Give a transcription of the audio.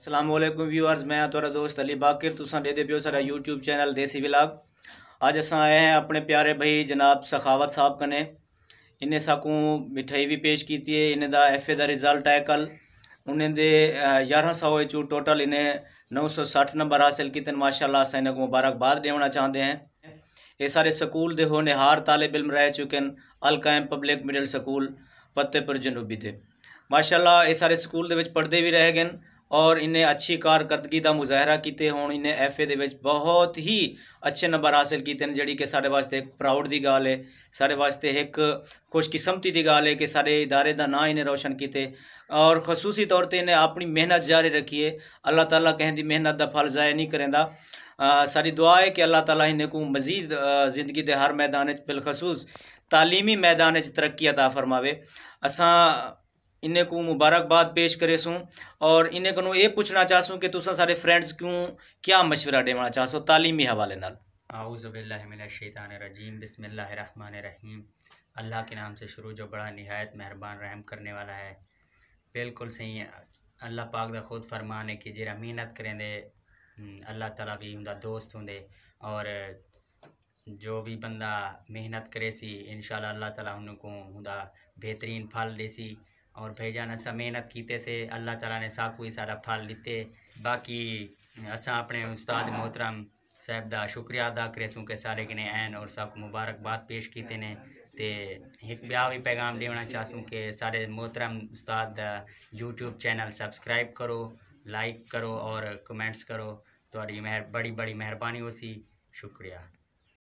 Aslam viewers मैं थोड़ा दोस्त अली बाकिर तुसा दे पियो सारा यूट्यूब चैनल देसी विलाग अज अस आए हैं अपने प्यारे भाई जनाब सखावत साहब कने इन्हें साकू मिठाई भी पेश की है इन्हें एफ ए का रिजल्ट है कल उन्हें दे यारह सौ चू टोटल इन्हें नौ सौ सठ नंबर हासिल किए माशाला अस इन्हें को मुबारकबाद देना चाहते हैं ये सारे स्कूल के हो निहार तालब इलम रह चुके हैं अलकायम पब्लिक मिडल स्कूल फतेहपुर जनूबी के माशाला ये सारे स्कूल पढ़ते भी रह गए और इन्हें अच्छी कारकरदगी का मुजाहरा किए हूँ इन्हें एफ ए बहुत ही अच्छे नंबर हासिल किए हैं जी कि साढ़े वास्ते एक प्राउड की गाल है साढ़े वास्ते एक खुशकिस्मती की गाल है कि साढ़े इदारे का ना इन्हें रोशन किए और खसूसी तौर पर इन्हें अपनी मेहनत जारी रखी है अल्लाह तला कहें मेहनत का फल जाया नहीं करें सारी दुआ है कि अल्लाह तला इन्हें को मजीद जिंदगी हर मैदान बिलखसूस तालीमी मैदान तरक्की अता फरमावे असा इन्हें को मुबारकबाद पेश करे सूँ और इन्हें को ये पूछना सूँ कि तुसा सारे फ्रेंड्स क्यों क्या मशवरा देना सो तालीमी हवाले नाल आउज़बिल्लिमिनशैतानरजीम रहीम अल्लाह के नाम से शुरू जो बड़ा नहायत मेहरबान रहम करने वाला है बिल्कुल सही है अल्लाह पाक का खुद फरमान है कि जरा मेहनत दे हम्म, अल्लाह तला भी उनका दोस्त होंगे और जो भी बंदा मेहनत करे सी इन अल्लाह ताला उनको उनका बेहतरीन फल देसी और भैजान असा मेहनत कीते से अल्लाह तला ने साकू ही सारा फल दिते बाकी असा अपने उस्ताद मोहतरम साहब का शुक्रिया अदा सूँ के सारे कने ऐन और सबको मुबारकबाद पेश कीते ने ते एक ब्याह भी पैगाम देना चाहूँ कि सारे मोहतरम उस्ताद यूट्यूब चैनल सबसक्राइब करो लाइक करो और कमेंट्स करो तो मेहर बड़ी बड़ी मेहरबानी हो सी शुक्रिया